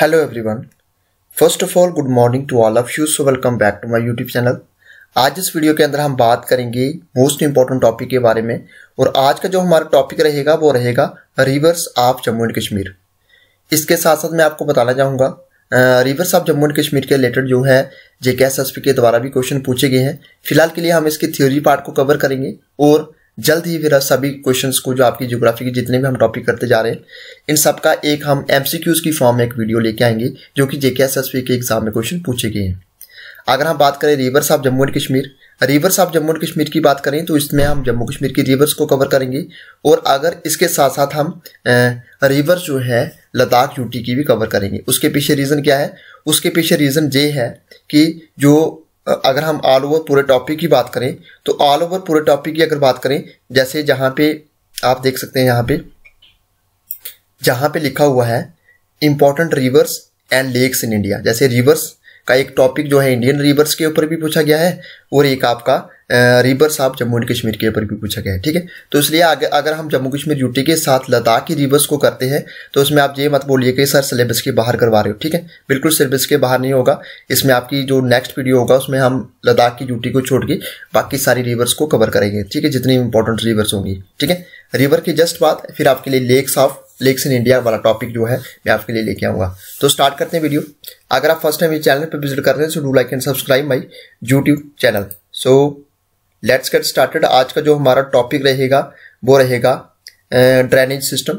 Hello everyone first of all good morning to all of you so welcome back to my YouTube channel आज इस video के अंदर हम बात करेंगे मोस्ट इंपॉर्टेंट टॉपिक के बारे में और आज का जो हमारा टॉपिक रहेगा वो रहेगा rivers of Jammu and Kashmir इसके साथ साथ मैं आपको बताना चाहूँगा rivers of Jammu and Kashmir के रिलेटेड जो है जे के एस एस पी के द्वारा भी क्वेश्चन पूछे गए हैं फिलहाल के लिए हम इसके थ्योरी पार्ट को कवर करेंगे और जल्द ही मेरा सभी क्वेश्चंस को जो आपकी ज्योग्राफी के जितने भी हम टॉपिक करते जा रहे हैं इन सब का एक हम एम की फॉर्म में एक वीडियो लेके आएंगे जो कि जेके जे के एग्जाम में क्वेश्चन पूछे गए हैं अगर हम बात करें rivers of Jammu and Kashmir rivers of Jammu and Kashmir की बात करें तो इसमें हम जम्मू कश्मीर की रिवर्स को कवर करेंगे और अगर इसके साथ साथ हम रिवर्स जो है लद्दाख यूटी की भी कवर करेंगे उसके पीछे रीज़न क्या है उसके पीछे रीज़न ये है कि जो अगर हम ऑल ओवर पूरे टॉपिक की बात करें तो ऑल ओवर पूरे टॉपिक की अगर बात करें जैसे जहाँ पे आप देख सकते हैं यहाँ पे जहाँ पे लिखा हुआ है important rivers and lakes in India जैसे रिवर्स का एक टॉपिक जो है इंडियन रिवर्स के ऊपर भी पूछा गया है और एक आपका rivers of Jammu and Kashmir के ऊपर भी पूछा गया है ठीक है तो इसलिए अगर हम जम्मू कश्मीर यूटी के साथ लद्दाख की रिवर्स को करते हैं तो उसमें आप ये मत बोलिए कि सर सिलेबस के बाहर करवा रहे हो ठीक है बिल्कुल सिलेबस के बाहर नहीं होगा इसमें आपकी जो नेक्स्ट वीडियो होगा उसमें हम लद्दाख की यूटी को छोड़ के बाकी सारी रिवर्स को कवर करेंगे ठीक है जितनी इंपॉर्टेंट रिवर्स होंगी ठीक है रिवर की जस्ट बाद फिर आपके लिए lakes of lakes in India वाला टॉपिक जो है मैं आपके लिए लेके आऊँगा तो स्टार्ट करते हैं वीडियो अगर आप फर्स्ट टाइम ये चैनल पर विजिट कर रहे हैं तो do like and subscribe my YouTube channel so let's get started आज का जो हमारा टॉपिक रहेगा वो रहेगा ड्रेनेज सिस्टम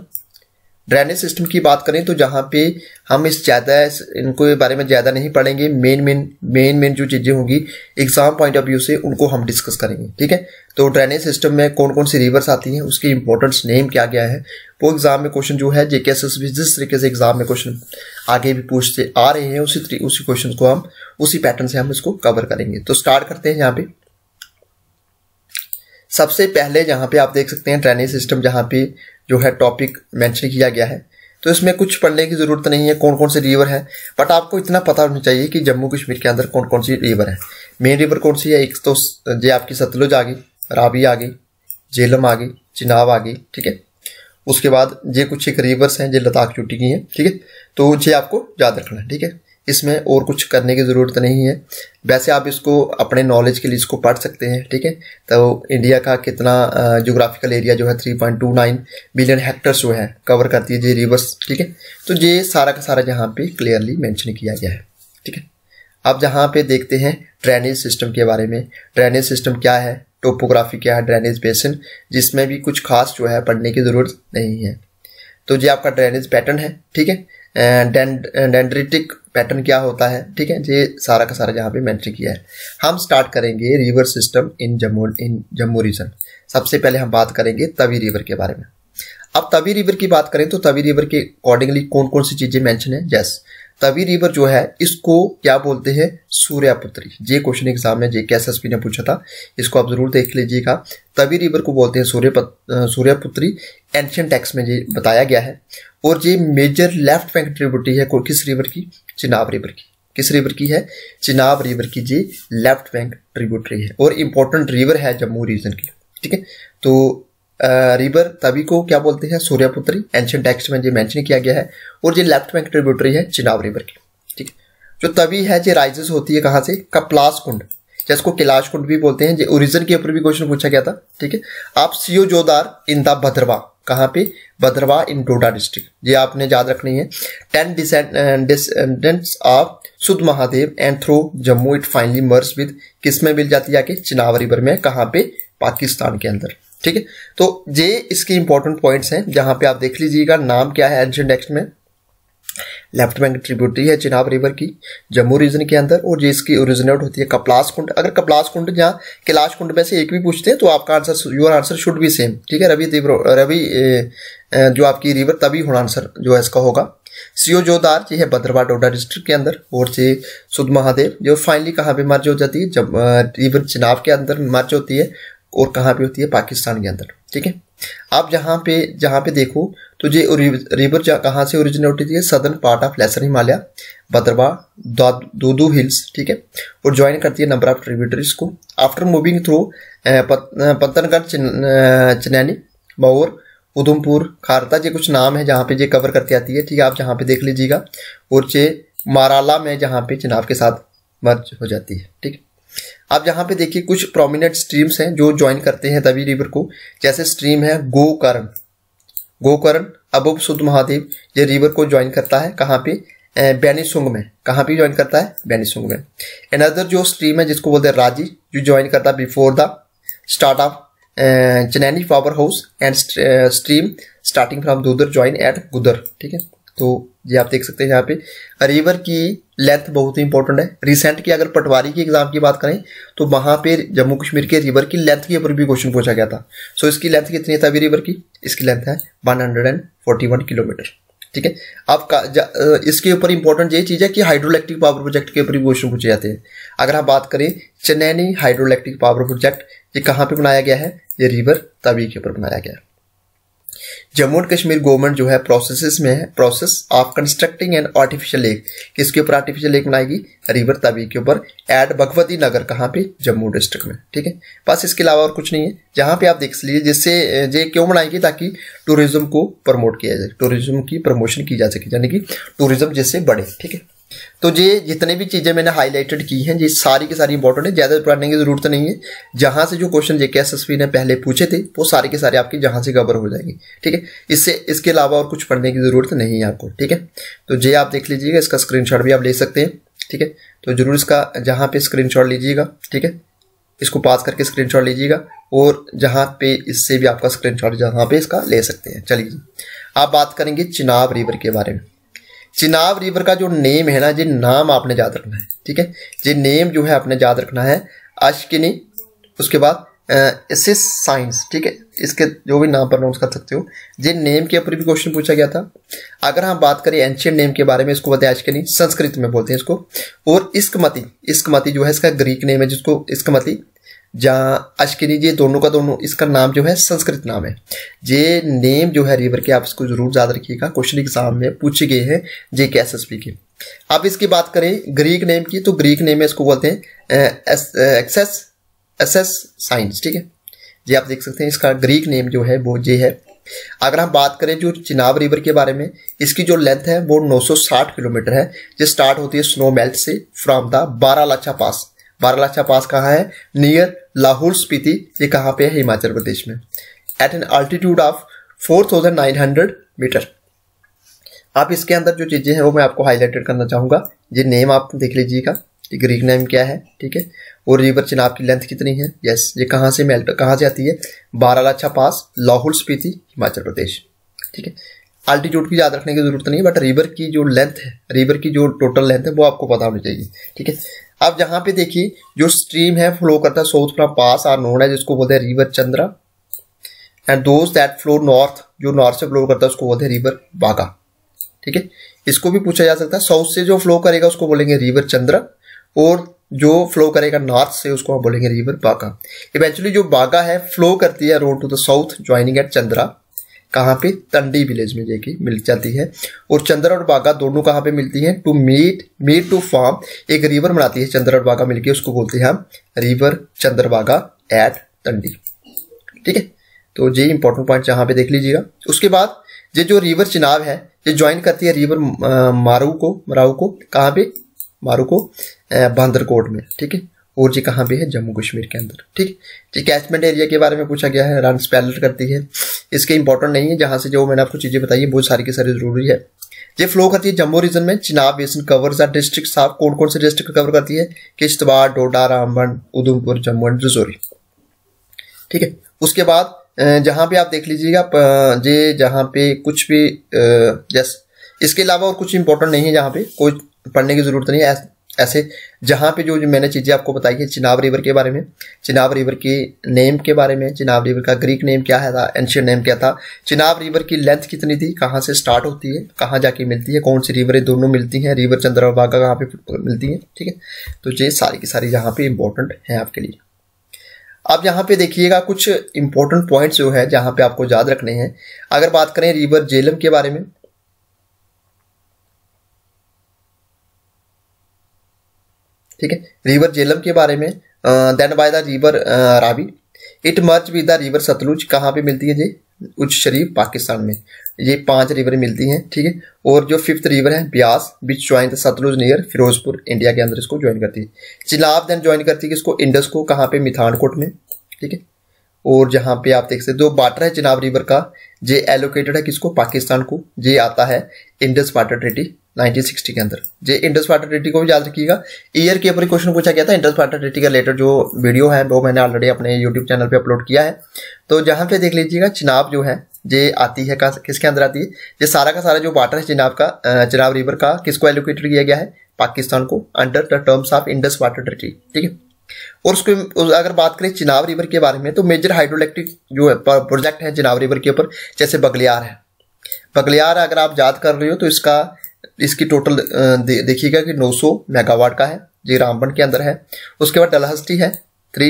ड्रेनेज सिस्टम की बात करें तो जहाँ पे हम इस ज़्यादा इनको बारे में ज़्यादा नहीं पढ़ेंगे मेन मेन मेन मेन जो चीज़ें होंगी एग्ज़ाम पॉइंट ऑफ व्यू से उनको हम डिस्कस करेंगे ठीक है तो ड्रेनेज सिस्टम में कौन कौन सी रिवर्स आती हैं उसकी इंपॉर्टेंस नेम क्या गया है वो एग्ज़ाम में क्वेश्चन जो है जेके एस एस जिस तरीके से एग्ज़ाम में क्वेश्चन आगे भी पूछते आ रहे हैं उसी उसी क्वेश्चन को हम उसी पैटर्न से हम इसको कवर करेंगे तो स्टार्ट करते हैं यहाँ पर सबसे पहले जहाँ पे आप देख सकते हैं ड्रेनेज सिस्टम जहाँ पे जो है टॉपिक मेंशन किया गया है तो इसमें कुछ पढ़ने की ज़रूरत नहीं है कौन कौन से रिवर है बट आपको इतना पता होना चाहिए कि जम्मू कश्मीर के अंदर कौन कौन सी रिवर है मेन रिवर कौन सी है एक तो ये आपकी सतलुज आ गई राबी आ गई झेलम आ गई चिनाब आ गई ठीक है उसके बाद ये कुछ एक रिवर्स हैं जो लद्दाख चुटी की हैं ठीक है तो उनसे आपको याद रखना है ठीक है इसमें और कुछ करने की ज़रूरत नहीं है वैसे आप इसको अपने नॉलेज के लिए इसको पढ़ सकते हैं ठीक है तो इंडिया का कितना जोग्राफिकल एरिया जो है 3.29 बिलियन हेक्टर्स जो है कवर करती है जी रिवर्स ठीक है तो ये सारा का सारा यहाँ पे क्लियरली मेंशन किया गया है ठीक है अब जहाँ पे देखते हैं ड्रेनेज सिस्टम के बारे में ड्रेनेज सिस्टम क्या है टोपोग्राफी क्या है ड्रेनेज बेसन जिसमें भी कुछ खास जो है पढ़ने की ज़रूरत नहीं है तो ये आपका ड्रेनेज पैटर्न है ठीक है डेंड्रिटिक पैटर्न क्या होता है ठीक है ये सारा का सारा यहाँ पे मैंशन किया है हम स्टार्ट करेंगे river system in Jammu in Jammu region सबसे पहले हम बात करेंगे तवी रिवर के बारे में अब तवी रिवर की बात करें तो तवी रिवर के अकॉर्डिंगली कौन कौन सी चीजें मैंशन है यस तवी रिवर जो है इसको क्या बोलते हैं सूर्यापुत्री ये क्वेश्चन एग्जाम में जे के एस ने पूछा था इसको आप जरूर देख लीजिएगा तवी रिवर को बोलते हैं सूर्य सूर्यपुत्री एंशियन टेक्स में ये बताया गया है और ये मेजर लेफ्ट बैंक ट्रिब्यूटरी है किस रिवर की चिनाब रिवर की किस रिवर की है चिनाब रिवर की जी लेफ्ट बैंक ट्रिब्यूटरी है और इंपॉर्टेंट रिवर है जम्मू रीजन की ठीक है तो रिवर तभी को क्या बोलते हैं सूर्यपुत्री एंशियन टेक्स्ट में जो मेंशन किया गया है और जो लेफ्ट बैंक ट्रिब्यूटरी है चिनाव रिवर की ठीक जो तभी है जो राइजेस होती है कहाँ से कपलास कुंड जिसको कैलाश कुंड भी बोलते हैं जो ओरिजिन के ऊपर भी क्वेश्चन पूछा गया था ठीक है आप सीओ जोदार इन द भद्रवा कहाँ पे भद्रवा इन डोडा डिस्ट्रिक्ट ये आपने याद रखनी है ten descendants of Sudh Mahadev and through Jammu it finally merges with किस में मिल जाती है आके चिनाव रिवर में कहाँ पे पाकिस्तान के अंदर ठीक है तो ये इसकी इंपॉर्टेंट पॉइंट्स हैं जहां पे आप देख लीजिएगा नाम क्या है एंशियन टेक्स्ट में लेफ्ट बैंक ट्रिब्यूटरी है चिनाब रिवर की जम्मू रीजन के अंदर और जो इसकी ओरिजिनेट होती है कपलास कुंड अगर कपलास कुंड या कैलाश कुंड में से एक भी पूछते हैं तो आपका answer your answer should be same ठीक है रवि रवि जो आपकी रिवर तभी होना आंसर जो है इसका होगा सीओ जोदार जी है भद्रवा डोडा डिस्ट्रिक्ट के अंदर और जी सुद महादेव जो फाइनली कहाँ पर मर्ज हो जाती है जब रिवर चिनाब के अंदर मर्ज होती है और कहाँ पे होती है पाकिस्तान के अंदर ठीक है आप जहाँ पे जहाँ पे देखो तो ये रिवर कहाँ से ओरिजिनेट होती है southern part of lesser Himalaya Bhaderwah Dudu hills ठीक है और ज्वाइन करती है नंबर ऑफ ट्रिब्यूटरीज को after moving through Patangarh Chenani Maur Udhampur Kharta ये कुछ नाम है जहाँ पे ये कवर करती आती है ठीक है आप जहाँ पे देख लीजिएगा और चे माराला में जहाँ पे चनाब के साथ मर्ज हो जाती है ठीक है आप यहाँ पे देखिए कुछ प्रोमिनेंट स्ट्रीम्स हैं जो ज्वाइन करते हैं तवी रिवर को जैसे स्ट्रीम है गोकर्ण गोकर्ण अबुब सुद महादेव ये रिवर को ज्वाइन करता है कहाँ पे बैनीसुंग में कहाँ पे ज्वाइन करता है बैनीसुंग में एनदर जो स्ट्रीम है जिसको बोलते हैं राजी जो ज्वाइन करता है before the start of Chenani power house and stream starting from Dudhar join at Gudar ठीक है तो ये आप देख सकते हैं यहाँ पे रिवर की लेंथ बहुत ही इंपॉर्टेंट है रिसेंट की अगर पटवारी की एग्जाम की बात करें तो वहां पे जम्मू कश्मीर के रिवर की लेंथ के ऊपर भी क्वेश्चन पूछा गया था सो so, इसकी लेंथ कितनी है तभी रिवर की इसकी लेंथ है 141 किलोमीटर ठीक है आपका इसके ऊपर इंपॉर्टेंट ये चीज़ है कि हाइड्रोलैक्ट्रिक पावर प्रोजेक्ट के ऊपर भी क्वेश्चन पूछे जाते हैं अगर हम बात करें चेन्नैनी हाइड्रोलैक्ट्रिक पावर प्रोजेक्ट ये कहाँ पर बनाया गया है ये रिवर तवी के ऊपर बनाया गया है जम्मू एंड कश्मीर गवर्नमेंट जो है प्रोसेस में है process of constructing an artificial lake किसके ऊपर आर्टिफिशियल लेक बनाएगी रिवर तवी के ऊपर एड भगवती नगर कहाँ पे जम्मू डिस्ट्रिक्ट में ठीक है बस इसके अलावा और कुछ नहीं है जहाँ पे आप देख लीजिए जिससे ये क्यों बनाएगी ताकि टूरिज्म को प्रमोट किया जाए टूरिज्म की प्रमोशन की जा सके यानी कि टूरिज्म जिससे बढ़े ठीक है तो ये जितने भी चीज़ें मैंने हाईलाइटेड की हैं ये सारी की सारी इंपॉर्टेंट है ज़्यादा पढ़ने की ज़रूरत नहीं है जहाँ से जो क्वेश्चन जेके एस ने पहले पूछे थे वो सारे के सारे आपके जहाँ से कवर हो जाएंगे ठीक है इससे इसके अलावा और कुछ पढ़ने की ज़रूरत नहीं है आपको ठीक है तो ये आप देख लीजिएगा इसका स्क्रीन भी आप ले सकते हैं ठीक है तो ज़रूर इसका जहाँ पर स्क्रीन लीजिएगा ठीक है इसको पास करके स्क्रीन लीजिएगा और जहाँ पे इससे भी आपका स्क्रीन शॉट जहाँ पे इसका ले सकते हैं चलिए आप बात करेंगे चिनाब रिवर के बारे में चिनाब रिवर का जो नेम है ना ये नाम आपने याद रखना है ठीक है ये नेम जो है आपने याद रखना है अशकिनी उसके बाद इससे साइंस ठीक है इसके जो भी नाम प्रोनाउंस कर सकते हो ये नेम के ऊपर भी क्वेश्चन पूछा गया था अगर हम बात करें एंशियंट नेम के बारे में इसको बताए आज के नहीं संस्कृत में बोलते हैं इसको और इस्कमती इस्कमती जो है इसका ग्रीक नेम है जिसको इस्कमती जहाँ आज के लिए ये दोनों का दोनों इसका नाम जो है संस्कृत नाम है ये नेम जो है रिवर के आप इसको ज़रूर याद रखिएगा क्वेश्चन एग्जाम में पूछे गए हैं जे के एस एस पी के अब इसकी बात करें ग्रीक नेम की तो ग्रीक नेम में इसको बोलते हैं एक्सेस एस एस साइंस ठीक है ये आप देख सकते हैं इसका ग्रीक नेम जो है वो ये है अगर हम बात करें जो चिनाब रिवर के बारे में इसकी जो लेंथ है वो 960 किलोमीटर है जो स्टार्ट होती है स्नो मेल्ट से from the Baralacha pass Baralacha pass कहाँ है नियर लाहौल स्पीति ये कहाँ पे है हिमाचल प्रदेश में at an altitude of 4900 metre आप इसके अंदर जो चीज़ें हैं वो मैं आपको हाईलाइटेड करना चाहूँगा ये नेम आप देख लीजिएगा ये ग्रीक नेम क्या है ठीक है और रिवर चिनाब की लेंथ कितनी है यस ये कहाँ से मेल्ट कहाँ से आती है बारालाचा पास लाहौल स्पीति हिमाचल प्रदेश ठीक है अल्टीट्यूड की याद रखने की जरूरत नहीं है बट रिवर की जो लेंथ है रिवर की जो टोटल लेंथ है वो आपको पता होनी चाहिए ठीक है अब यहाँ पे देखिए जो स्ट्रीम है फ्लो करता है south from pass are known है जिसको बोलते हैं river Chandra and those that flow north जो नॉर्थ से फ्लो करता है उसको बोलते हैं रिवर बागा ठीक है इसको भी पूछा जा सकता है साउथ से जो फ्लो करेगा उसको बोलेंगे रिवर चंद्रा और जो फ्लो करेगा नॉर्थ से उसको हम बोलेंगे रिवर बागा इवेंचुअली जो बागा है फ्लो करती है road to the south joining at Chandra कहाँ पे तंडी विलेज में जाके मिल जाती है और चंद्र और बागा दोनों कहाँ पे मिलती हैं to met meet to form एक रिवर बनाती है चंद्र और बागा मिलके उसको बोलते हैं हम रिवर चंद्रबागा एट तंडी ठीक है तो ये इंपॉर्टेंट पॉइंट यहाँ पे देख लीजिएगा उसके बाद ये जो रिवर चिनाव है ये ज्वाइन करती है रिवर मारू को मराऊ को कहाँ पे मारू को बांदरकोट में ठीक है और जी कहाँ पर है जम्मू कश्मीर के अंदर ठीक जी कैचमेंट एरिया के बारे में पूछा गया है रन स्पेलर करती है इसके इंपॉर्टेंट नहीं है जहाँ से जो मैंने आपको चीज़ें बताई है बहुत सारी की सारी जरूरी है ये फ्लो करती है जम्मू रीजन में चिनाब बेसन कवर सा डिस्ट्रिक्ट साफ कौन कौन से डिस्ट्रिक्ट कवर करती है किश्तवाड़ डोडा रामबन उधमपुर जम्मू एंड रजौरी ठीक है उसके बाद जहाँ पे आप देख लीजिएगा जे जहाँ पे कुछ भी यस इसके अलावा और कुछ इंपॉर्टेंट नहीं है जहाँ पे कोई पढ़ने की ज़रूरत नहीं है ऐसे जहाँ पे जो, जो मैंने चीज़ें आपको बताई है चिनाब रिवर के बारे में चिनाब रिवर के नेम के बारे में चिनाब रिवर का ग्रीक नेम क्या है था एंशियन नेम क्या था चिनाब रिवर की लेंथ कितनी थी कहाँ से स्टार्ट होती है कहाँ जाके मिलती है कौन सी रिवरें दोनों मिलती हैं रिवर चंद्र और कहाँ पर मिलती हैं ठीक है तो ये सारी की सारी यहाँ पर इंपॉर्टेंट है आपके लिए अब यहाँ पे देखिएगा कुछ इंपॉर्टेंट पॉइंट्स जो है जहाँ पे आपको याद रखने हैं अगर बात करें रिवर जेलम के बारे में ठीक है रिवर जेलम के बारे में then by the river Ravi it merge with the river Sutlej कहाँ पे मिलती है जी उज शरीफ पाकिस्तान में ये पांच रिवर मिलती हैं ठीक है थीके? और जो फिफ्थ रिवर है Beas which join the Sutlej near Firozpur India के अंदर इसको ज्वाइन करती है चिनाब देन ज्वाइन करती है इसको इंडस को कहाँ पे मिथानकोट में ठीक है और जहाँ पे आप देख सकते जो वाटर है चिनाब रिवर का जे एलोकेटेड है किसको पाकिस्तान को ये आता है इंडस वाटर ट्रिटी 1960 के अंदर जे इंडस वाटर ट्रिटी को भी याद रखिएगा ईयर के ऊपर क्वेश्चन पूछा गया था इंडस वाटर ट्रिटी का रिलेटेड जो वीडियो है वो मैंने ऑलरेडी अपने यूट्यूब चैनल पे अपलोड किया है तो जहाँ पे देख लीजिएगा चिनाब जो है जे आती है किसके अंदर आती है ये सारा का सारा जो वाटर है चिनाब का चिनाब रिवर का किसको एलोकेटेड किया गया है पाकिस्तान को under the terms of Indus water treaty ठीक है और उसके अगर बात करें चिनाब रिवर के बारे में तो मेजर हाइड्रोलैक्ट्रिक जो है प्रोजेक्ट है चिनाब रिवर के ऊपर जैसे बगलियार है बगलियार अगर आप याद कर रहे हो तो इसका इसकी टोटल दे, देखिएगा कि 900 मेगावाट का है जो रामबन के अंदर है उसके बाद डलहस्टी है थ्री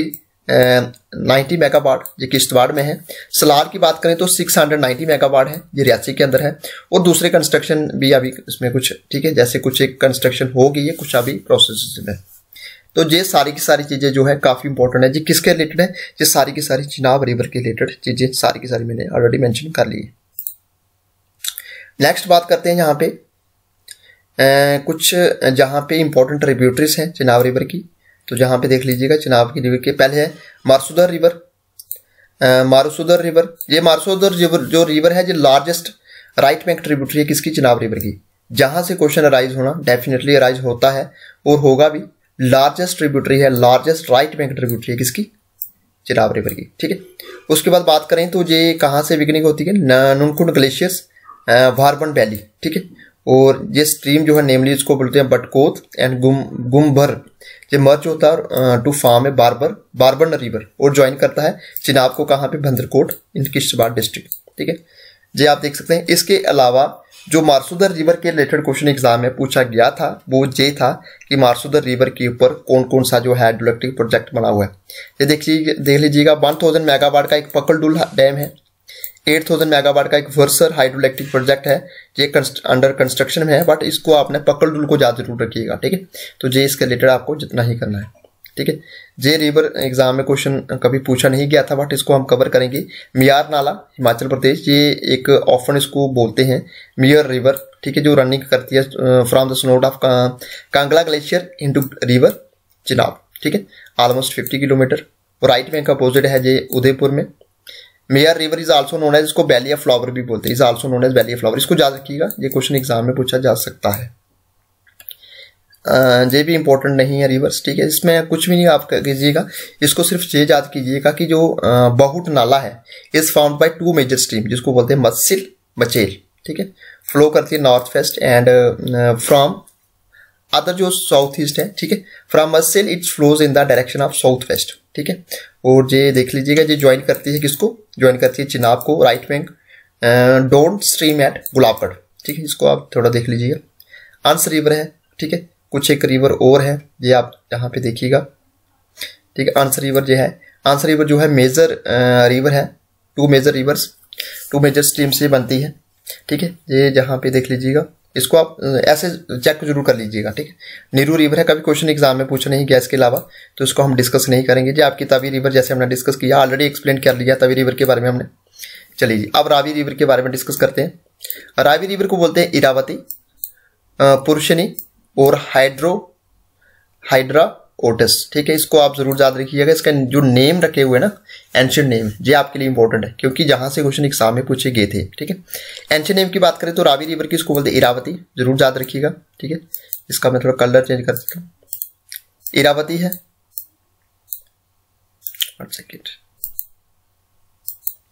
नाइन्टी मेगावाट जो किश्तवाड़ में है सलार की बात करें तो सिक्स हंड्रेड मेगावाट है ये रियासी के अंदर है और दूसरे कंस्ट्रक्शन भी अभी इसमें कुछ ठीक है जैसे कुछ एक कंस्ट्रक्शन हो गई है कुछ अभी प्रोसेस में तो ये सारी की सारी चीज़ें जो है काफ़ी इंपॉर्टेंट है जी किसके रिलेटेड है ये सारी की सारी चिनाब रिवर के रिलेटेड चीज़ें सारी की सारी मैंने ऑलरेडी मैंशन कर ली है नेक्स्ट बात करते हैं यहाँ पे कुछ जहाँ पे इंपॉर्टेंट ट्रिब्यूटरीज हैं चिनाब रिवर की तो जहाँ पे देख लीजिएगा चिनाब की रिवर के पहले है मारसूदर रिवर मारसूदर रिवर ये मारसूदर रिवर जो रिवर है ये लार्जेस्ट राइट बैंक ट्रिब्यूटरी है किसकी चिनाब रिवर की जहाँ से क्वेश्चन अराइज होना डेफिनेटली अराइज होता है और होगा भी लार्जेस्ट ट्रिब्यूटरी है लार्जेस्ट राइट बैंक ट्रिब्यूटरी है किसकी चिनाब रिवर की ठीक है उसके बाद बात करें तो ये कहाँ से बिगनिंग होती है नुनकुंड ग्लेशियर्स वारबन वैली ठीक है और ये स्ट्रीम जो है नेमली इसको बोलते हैं बटकोत एंड गुम गुमभर ये मर्ज होता है टू फार्म है बारबर बारबर रिवर और ज्वाइन करता है चिनाब को कहाँ पे भंद्रकोट इन किश्तवाड़ डिस्ट्रिक्ट ठीक है ये आप देख सकते हैं इसके अलावा जो मारसूदर रिवर के रिलेटेड क्वेश्चन एग्जाम में पूछा गया था वो ये था कि मारसूदर रिवर के ऊपर कौन कौन सा जो है डोलेक्ट्रिक प्रोजेक्ट बना हुआ है ये देख लीजिए देख लीजिएगा वन थाउजेंड मेगावाट का एक पकड़ डैम है एट थाउजेंड मेगावाट का एक वर्सर हाइड्रो इलेक्ट्रिक प्रोजेक्ट है ये अंडर कंस्ट्रक्शन में है बट इसको आपने पकड़ डुल को ज्यादा जरूर रखिएगा ठीक है तो जे इसके रिलेटेड आपको जितना ही करना है ठीक है जे रिवर एग्जाम में क्वेश्चन कभी पूछा नहीं गया था बट इसको हम कवर करेंगे मियार नाला हिमाचल प्रदेश ये एक ऑफन इसको बोलते हैं मियर रिवर ठीक है जो रनिंग करती है from the snout of Kangla glacier into river Chenab ठीक है almost fifty kilometre right bank opposite है जे उदयपुर में Miyar river is also known as इसको वैली ऑफ फ्लावर भी बोलते हैं is also known as valley of flower इसको याद रखिएगा ये क्वेश्चन एग्जाम में पूछा जा सकता है ये भी इंपॉर्टेंट नहीं है रिवर्स ठीक है इसमें कुछ भी नहीं आप कीजिएगा इसको सिर्फ ये याद कीजिएगा कि जो बहुत नाला है is found by two major stream जिसको बोलते हैं मत्सिल मचेल ठीक है फ्लो करती है north west and from other जो साउथ ईस्ट है ठीक है from Matsil it flows in the direction of south west ठीक है और ये देख लीजिएगा ये ज्वाइन करती है किसको ज्वाइन करती है चिनाब को right bank downstream at Gulabgarh ठीक है इसको आप थोड़ा देख लीजिएगा अंश रिवर है ठीक है कुछ एक रिवर और है ये आप यहाँ पे देखिएगा ठीक है अंश रिवर जो है आंसर रिवर जो है मेजर रिवर uh, है two major rivers two major stream से बनती है ठीक है ये जहाँ पे देख लीजिएगा इसको आप ऐसे चेक जरूर कर लीजिएगा ठीक है नीरू रिवर है कभी क्वेश्चन एग्जाम में पूछ नहीं गया इसके अलावा तो इसको हम डिस्कस नहीं करेंगे जी आपकी तवी रिवर जैसे हमने डिस्कस किया ऑलरेडी एक्सप्लेन कर लिया तवी रिवर के बारे में हमने चलिए अब रावी रिवर के बारे में डिस्कस करते हैं रावी रिवर को बोलते हैं इरावती पुरुषनी और हाइड्रो हाइड्रा ओटस ठीक है इसको आप जरूर याद रखिएगा इसका जो नेम रखे हुए ना एंशियंट नेम ये आपके लिए इंपॉर्टेंट है क्योंकि जहां से क्वेश्चन एग्जाम में पूछे गए थे ठीक है एंशियंट नेम की बात करें तो रावी रिवर की इसको बोलते इरावती जरूर याद रखिएगा ठीक है इसका मैं थोड़ा कलर चेंज कर सकता हूँ इरावती है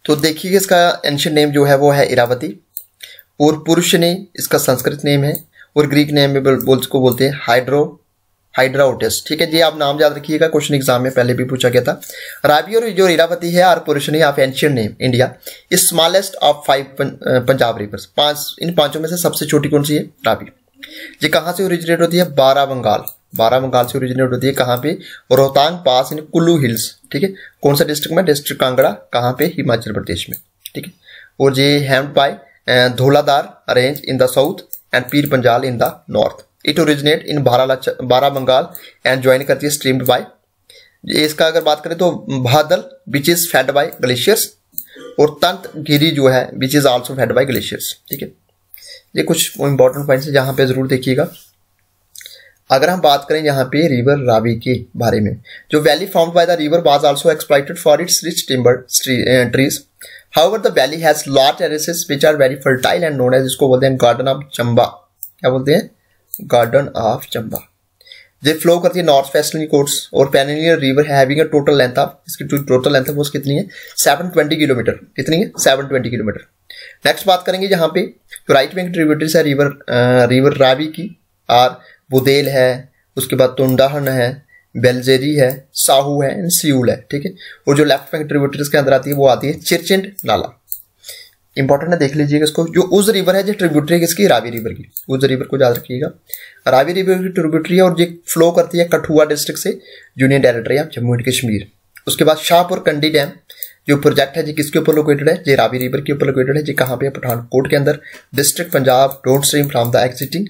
तो देखिएगा इसका एंशियंट नेम जो है वो है इरावती और पुरुष ने इसका संस्कृत नेम है और ग्रीक नेम में बोल, बोल को बोलते हैं हाइड्रो हाइड्राउटिस ठीक है जी आप नाम याद रखिएगा क्वेश्चन एग्जाम में पहले भी पूछा गया था रावी और जो रीरावती है आर पोर्शनी of ancient name India is smallest of five Punjab rivers पांच इन पांचों में से सबसे छोटी कौन सी है रावी ये कहाँ से ओरिजिनेट होती है बारा बंगाल बारा बंगाल से ओरिजिनेट होती है कहाँ पे Rohtang pass in Kullu hills ठीक है कौन सा डिस्ट्रिक्ट में डिस्ट्रिक्ट कांगड़ा कहाँ पे हिमाचल प्रदेश में ठीक है और ये hemmed by Dhauladhar range in the south and Pir Panjal in the north it originate in Bara Bangal and join करती है स्ट्रीम्ड बाय इसका अगर बात करें तो Bhadal which is fed by glaciers और तंत गिरी जो है which is also fed by glaciers ठीक है ये कुछ इंपॉर्टेंट पॉइंट्स है जहाँ पे ज़रूर देखिएगा अगर हम बात करें यहाँ पे रिवर रावी के बारे में जो valley found by the river was also exploited for its rich timber trees however the valley has large terraces which are very fertile and known as इसको बोलते हैं गार्डन ऑफ चंबा क्या बोलते हैं गार्डन ऑफ चंबा ये फ्लो करती है north western courts और perennial river having total length of इसकी टोटल लेंथ ऑफ कितनी है सेवन ट्वेंटी किलोमीटर कितनी है सेवन ट्वेंटी किलोमीटर नेक्स्ट बात करेंगे यहाँ पे तो राइट बैंक ट्रिब्यूटरीज है रिवर रिवर रावी की और बुदेल है उसके बाद तुंडाहन है बेलजेरी है साहू है एंड सियूल है ठीक है और जो लेफ्ट बैंक ट्रिब्यूटरीज के अंदर आती है वो आती है चिरचिंड नाला इंपॉर्टेंट है देख लीजिएगा इसको जो उज रिवर है जो ट्रिब्यूटरी किसकी रावी रिवर की उज रिवर को याद रखिएगा रावी रिवर की ट्रिब्यूटरी है और ये फ्लो करती है कठुआ डिस्ट्रिक्ट से union territory of Jammu and Kashmir उसके बाद शाहपुर कंडी डैम जो प्रोजेक्ट है जी किसके ऊपर लोकेटेड है ये रावी रिवर के ऊपर लोकेटेड है जी कहाँ पे पठानकोट के अंदर district Punjab downstream from the exiting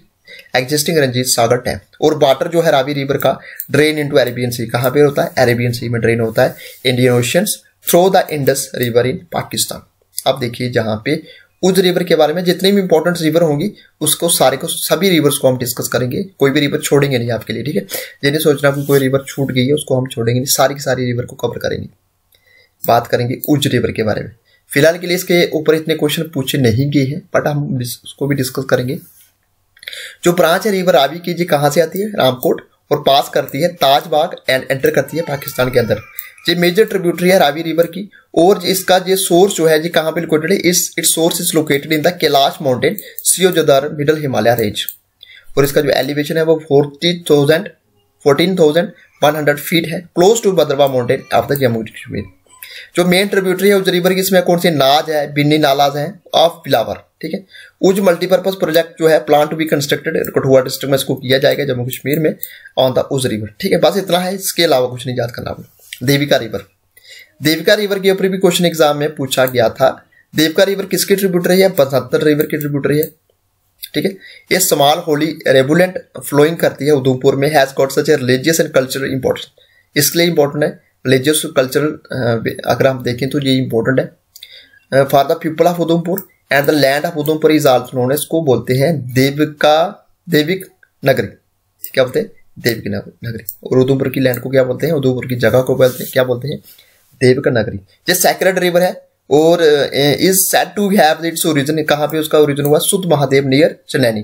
existing Ranjit Sagar dam और वाटर जो है रावी रिवर का ड्रेन इनटू अरेबियन सी कहाँ पे होता है अरेबियन सी में ड्रेन होता है Indian oceans through the Indus river in Pakistan आप देखिए जहां पे उज रिवर के बारे में जितने भी इंपॉर्टेंट रिवर होंगी उसको सारे को सभी रिवर्स को हम डिस्कस करेंगे कोई भी रिवर छोड़ेंगे नहीं आपके लिए ठीक है जिन्हें सोच रहा कोई रिवर छूट गई है उसको हम छोड़ेंगे नहीं सारी की सारी रिवर को कवर करेंगे बात करेंगे उज रिवर के बारे में फिलहाल के लिए इसके ऊपर इतने क्वेश्चन पूछे नहीं गए हैं बट हम उसको भी डिस्कस करेंगे जो ब्रांच है रिवर आवी की जी कहाँ से आती है रामकोट और पास करती है ताजबाग एंड एंटर करती है पाकिस्तान के अंदर ये मेजर ट्रिब्यूटरी है रावी रिवर की और इसका ये सोर्स जो है ये कहाँ पर लोकेटेड है इस its source is located in the Kailash mountain सियोजदार मिडल हिमालय रेंज और इसका जो एलिवेशन है वो forty thousand fourteen thousand one hundred feet है close to Bhadrawah mountain of the Jammu Kashmir जो मेन ट्रिब्यूटरी है उस रिवर की इसमें कौन से नाज है बिन्नी नालाज हैं ऑफ बिलावर ठीक है उज मल्टीपर्पज प्रोजेक्ट जो है plant to be constructed Kathua district में इसको किया जाएगा जम्मू कश्मीर में ऑन द उज रिवर ठीक है बस इतना है इसके अलावा कुछ नहीं याद करना आपने देविका रिवर देविका रिवर के ऊपर भी क्वेश्चन एग्जाम में पूछा गया था देविका रिवर किसकी रही है पचहत्तर रिवर की रही है ठीक है ये समाल होली रेबुलेंट फ्लोइंग करती है उधमपुर में has got such a religious and cultural importance इसलिए इंपॉर्टेंट है रिलीजियस कल्चरल अगर हम देखें तो ये इंपॉर्टेंट है for the people of Udhampur and the land of Udhampur is also known as को बोलते हैं देविका देविक नगरी क्या बोलते हैं देविक नगरी और उधमपुर की लैंड को क्या बोलते हैं उधमपुर की जगह को बोलते हैं क्या बोलते हैं देविका नगरी जो सैक्रेड रिवर है और is set to have its origin कहाँ पे उसका ओरिजिन हुआ सुध महादेव नियर चलैनी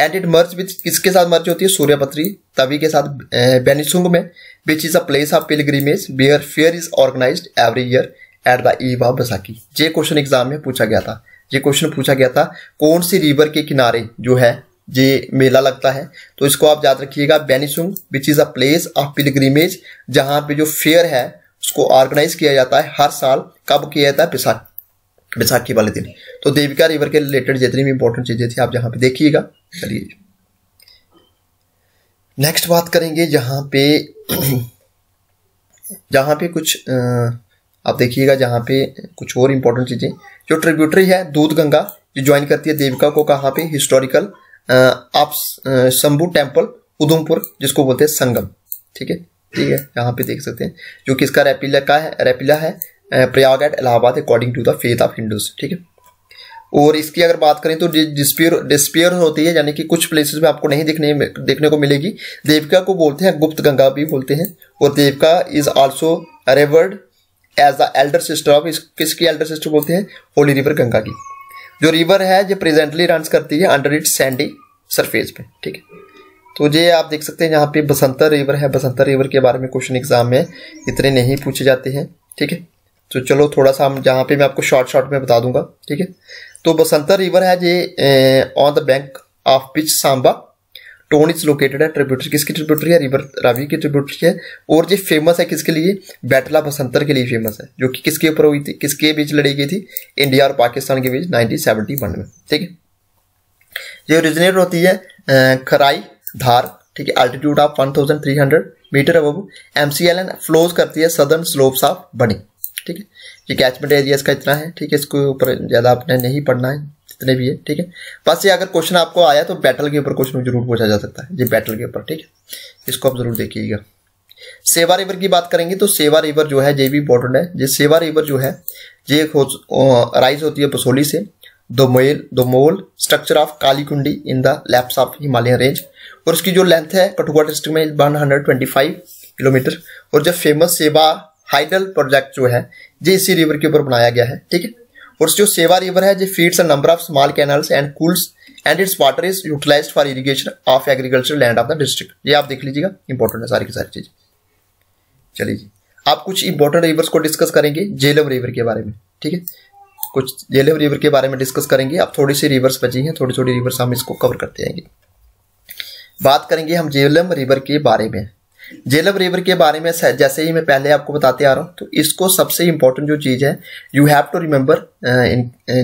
एंड इट मर्ज विथ किसके साथ मर्ज होती है सूर्यपत्री तवी के साथ बेनिसुंग में which is a place of pilgrimage बियर fair is organise every year at the eve Baisakhi ये क्वेश्चन एग्जाम में पूछा गया था ये क्वेश्चन पूछा गया था कौन सी रिवर के किनारे जो है ये मेला लगता है तो इसको आप याद रखिएगा Benisang which is a place of pilgrimage जहां पे जो फेयर है उसको ऑर्गेनाइज किया जाता है हर साल कब किया जाता है बैसाख बैसाखी वाले दिन तो देविका रिवर के रिलेटेड जितनी भी इंपॉर्टेंट चीज़ें थी आप जहां पे देखिएगा चलिए नेक्स्ट बात करेंगे जहां पे जहां पे कुछ आ, आप देखिएगा जहाँ पे कुछ और इम्पोर्टेंट चीज़ें जो ट्रिब्यूटरी है दूध गंगा जो ज्वाइन करती है देविका को कहाँ पे हिस्टोरिकल आप शंभू टेम्पल उधमपुर जिसको बोलते हैं संगम ठीक है ठीक है यहाँ पे देख सकते हैं जो कि इसका रेपिला का है रेपिला है Prayag at Allahabad according to the faith of Hindus ठीक है और इसकी अगर बात करें तो डिस्पियर डिस्पियर होती है यानी कि कुछ प्लेसेस में आपको नहीं देखने देखने को मिलेगी देविका को बोलते हैं गुप्त गंगा भी बोलते हैं और Devika is also revered as the elder sister of किसकी एल्डर सिस्टर बोलते हैं होली रिवर गंगा की जो रिवर है जो प्रेजेंटली रन करती है अंडर इट सैंडी सरफेस पे ठीक है तो ये आप देख सकते हैं यहाँ पे बसंतर रिवर है बसंतर रिवर के बारे में क्वेश्चन एग्जाम में इतने नहीं पूछे जाते हैं ठीक है तो चलो थोड़ा सा हम जहाँ पे मैं आपको शॉर्ट शॉर्ट में बता दूंगा ठीक है तो बसंतर रिवर है ये ऑन द बैंक ऑफ पिच सांबा टोन इज लोकेटेड है ट्रिब्यूटरी किसकी ट्रिब्यूटरी है रिवर रावी की ट्रिब्यूटरी है और ये फेमस है किसके लिए बैटला बसंतर के लिए फेमस है जो कि किसके ऊपर हुई थी किसके बीच लड़ी गई थी इंडिया और पाकिस्तान के बीच 1971 में ठीक है ये ओरिजिनेट होती है खराई धार ठीक है अल्टीट्यूड ऑफ वन मीटर अब एम सी एल फ्लोज करती है सदर्न स्लोप्स ऑफ बनी ठीक है ये कैचमेंट एरिया इसका इतना है ठीक है इसके ऊपर ज़्यादा आपने नहीं पढ़ना है जितने भी है ठीक है बस ये अगर क्वेश्चन आपको आया तो बैटल के ऊपर क्वेश्चन जरूर पूछा जा सकता है ये बैटल के ऊपर ठीक है इसको आप जरूर देखिएगा सेवा रिवर की बात करेंगे तो सेवा रिवर जो है ये भी इंपॉर्टेंट है ये सेवा रिवर जो है ये राइज होती है पसोली से दोमेल दोमोल structure of Kalikundi in the laps of Himalayan range और उसकी जो लेंथ है कठुआ डिस्ट्रिक्ट में one hundred twenty five kilometre और जो फेमस सेवा हाइडल प्रोजेक्ट जो है ये इसी रिवर के ऊपर बनाया गया है ठीक है और जो सेवा रिवर है जो feeds a number of small canals and kuhls and its water is utilise for irrigation of agriculture land of the district ये आप देख लीजिएगा इंपॉर्टेंट है सारी की सारी चीज़ें चलिए जी आप कुछ इंपॉर्टेंट रिवर्स को डिस्कस करेंगे जेलम रिवर के बारे में ठीक है कुछ जेलम रिवर के बारे में डिस्कस करेंगे आप थोड़ी सी रिवर्स बची हैं थोड़ी थोड़ी रिवर्स हम इसको कवर करते आएंगे बात करेंगे हम जेलम रिवर के बारे में जेलब रिवर के बारे में जैसे ही मैं पहले आपको बताते आ रहा हूँ तो इसको सबसे इंपॉर्टेंट जो चीज़ है यू हैव टू रिमेंबर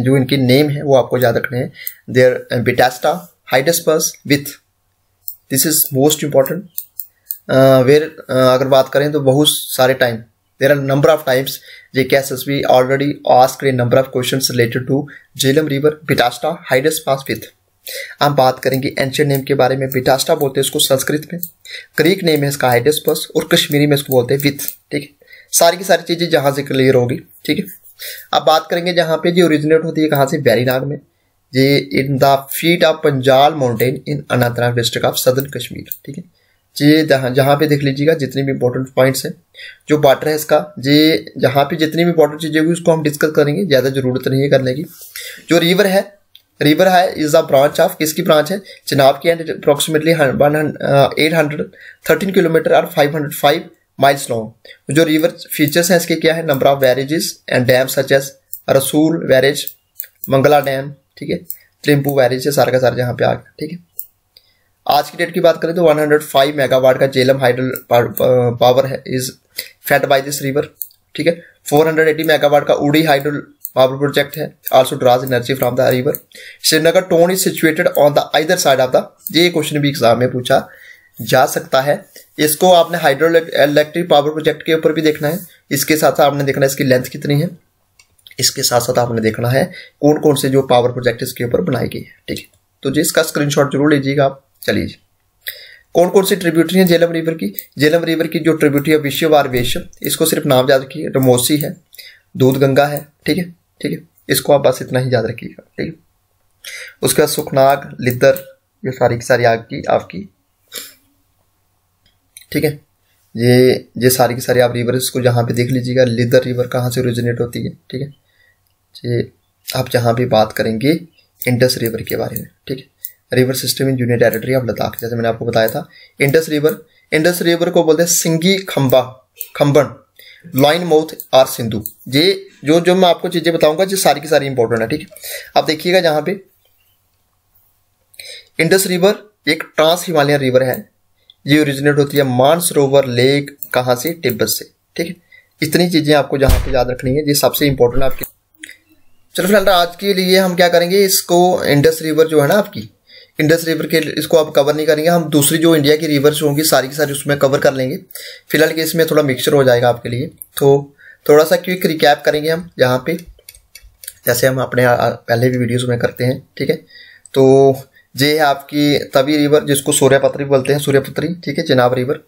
जो इनके नेम है वो आपको याद रखने हैं there Vitasta Hydaspes with this is most important where अगर बात करें तो बहुत सारे time there are number of times J K S S B already ask number of question related to Jhelum river Vitasta Hydaspes with हम बात करेंगे एंशियन नेम के बारे में विटास्टा बोलते हैं इसको संस्कृत में ग्रीक नेम है इसका हाइडेस्पस और कश्मीरी में इसको बोलते हैं विथ ठीक है सारी की सारी चीज़ें जहाँ से क्लियर होगी ठीक है अब बात करेंगे जहाँ पे ये ओरिजिनेट होती है कहाँ से बैरीनाग में ये in the feet of Panjal mountain in Anantnag district of southern Kashmir ठीक है जी जहाँ जहाँ पे देख लीजिएगा जितने भी इंपॉर्टेंट पॉइंट्स हैं जो बाटर है इसका जी जहाँ पे जितनी भी इंपॉर्टेंट चीज़ें होगी उसको हम डिस्कस करेंगे ज़्यादा ज़रूरत नहीं है करने की जो रिवर है रिवर है इज द ब्रांच ऑफ किसकी ब्रांच है चिनाब की and approximately eight hundred thirteen kilometre और five hundred five miles long जो रिवर फीचर्स हैं इसके क्या है number of barrages and dam such as Rasul barrage Mangla dam ठीक है त्रिम्पू वैरेज है सारा का सारा यहाँ पे आ गया ठीक है आज की डेट की बात करें तो 105 मेगावाट का जेलम हाइड्रल पावर है is fed by this river ठीक है 480 मेगावाट का Uri hydel marble project hai also draws energy from the river srinagar town is situated on the either side of the ye question bhi exam mein pucha जा सकता है इसको आपने hydro electric power project के ऊपर भी देखना है इसके साथ साथ आपने देखना है इसकी लेंथ कितनी है इसके साथ साथ आपने देखना है कौन कौन से जो पावर प्रोजेक्ट इसके ऊपर बनाई गई है ठीक है तो जी इसका स्क्रीनशॉट जरूर लीजिएगा आप चलिए जी कौन कौन सी ट्रिब्यूटरी है जेलम रिवर की जेलम रिवर की जो ट्रिब्यूटरी है विश्व वार वेश इसको सिर्फ नाम याद रखिए रमोसी है दूध गंगा है ठीक है ठीक है इसको आप बस इतना ही याद रखिएगा ठीक है उसके बाद सुखनाग लिद्दर ये सारी की सारी आग की आपकी ठीक है ये ये सारी की सारी आप रिवर इसको जहाँ पे देख लीजिएगा लिदर रिवर कहाँ से ओरिजिनेट होती है ठीक है ये आप जहाँ भी बात करेंगे इंडस रिवर के बारे में ठीक है river system in union territory of Ladakh जैसे मैंने आपको बताया था इंडस रिवर इंडस रिवर को बोलते हैं Singi Khamba Khamban lion mouth or Sindhu ये जो जो मैं आपको चीज़ें बताऊंगा ये सारी की सारी इंपॉर्टेंट है ठीक है आप देखिएगा यहां पे इंडस रिवर एक ट्रांस हिमालयन रिवर है ये ओरिजिनेट होती है मानसरोवर लेक कहां से टिब्बत से ठीक है इतनी चीज़ें आपको जहां पे याद रखनी है ये सबसे इंपॉर्टेंट आपकी चलो फिलहाल आज के लिए हम क्या करेंगे इसको इंडस रिवर जो है ना आपकी इंडस रिवर के इसको आप कवर नहीं करेंगे हम दूसरी जो इंडिया की रिवर्स होंगी सारी की सारी उसमें कवर कर लेंगे फिलहाल के इसमें थोड़ा मिक्सचर हो जाएगा आपके लिए तो थोड़ा सा क्विक रिकैप करेंगे हम यहाँ पे जैसे हम अपने पहले भी वीडियोस में करते हैं ठीक है तो ये है आपकी तवी रिवर जिसको सूर्यपत्री बोलते हैं सूर्यपत्री ठीक है चिनाब रिवर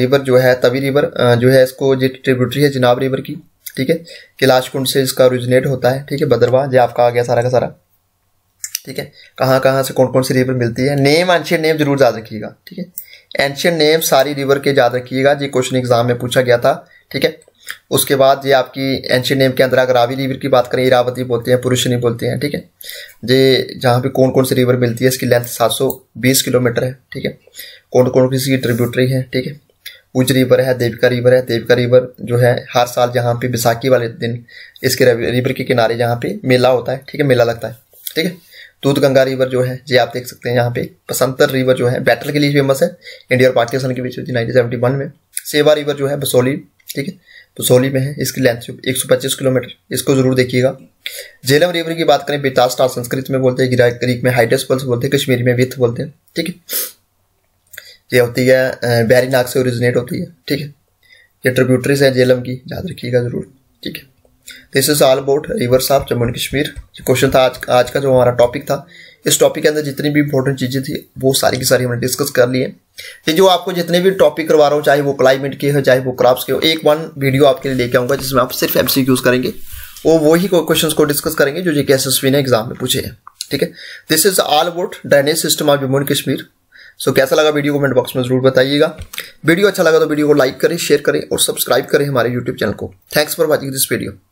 रिवर जो है तवी रिवर जो है इसको जो ट्रिब्यूटरी है चिनाब रिवर की ठीक है कैलाश कुंड से इसका ओरिजिनेट होता है ठीक है भद्रवा जो आपका आ गया सारा का सारा ठीक है कहाँ कहाँ से कौन कौन सी रिवर मिलती है नेम एंशियन नेम जरूर याद रखिएगा ठीक है एंशियन नेम सारी रिवर के याद रखिएगा जी क्वेश्चन एग्जाम में पूछा गया था ठीक है उसके बाद ये आपकी एंशियन नेम के अंदर अगर रावी रिवर की बात करें इरावती बोलते हैं पुरुषनी बोलते हैं ठीक है ये जहाँ पे कौन कौन सी रिवर मिलती है इसकी लेंथ 720 किलोमीटर है ठीक है कौन कौन किसी ट्रिब्यूटरी है ठीक है उज रिवर है देविका रिवर है देविका रिवर जो है हर साल जहाँ पे बैसाखी वाले दिन इसके रिवर के किनारे जहाँ पे मेला होता है ठीक है मेला लगता है ठीक है दूधगंगा गंगा रिवर जो है ये आप देख सकते हैं यहाँ पे बसंतर रिवर जो है बैटल के लिए फेमस है इंडिया और पाकिस्तान के बीच नाइनटीन सेवेंटी वन में सेवा रिवर जो है बसोली ठीक है बसोली में है इसकी लेंथ एक सौ पच्चीस किलोमीटर इसको जरूर देखिएगा जेलम रिवर की बात करें बेतास्टा संस्कृत में बोलते हैं गिरा ग्रीक में हाइडस पल्स बोलते हैं कश्मीरी में विथ बोलते हैं ठीक है ये होती है बैरीनाग से ओरिजिनेट होती है ठीक है ये ट्रिब्यूटरीज है जेलम की याद रखिएगा जरूर ठीक है this is all about river साहब जम्मू एंड कश्मीर क्वेश्चन था आज आज का जो हमारा टॉपिक था इस टॉपिक के अंदर जितनी भी इंपॉर्टेंट चीज़ें थी वो सारी की सारी हमने डिस्कस कर लिए ये जो आपको जितने भी टॉपिक करवा रहा हूँ चाहे वो क्लाइमेट के हो चाहे वो क्रॉप्स के हो एक वन वीडियो आपके लिए लेके आऊँगा जिसमें आप सिर्फ एम करेंगे वो वही क्वेश्चन को डिस्कस करेंगे जो जेके एस ने एग्जाम में पूछे हैं ठीक है this is all about drainage system of Jammu and Kashmir so कैसा लगा वीडियो कमेंट बॉक्स में जरूर बताइएगा वीडियो अच्छा लगा तो वीडियो को लाइक करें शेयर करें और सब्सक्राइब करें हमारे यूट्यूब चैनल को thanks for watching this video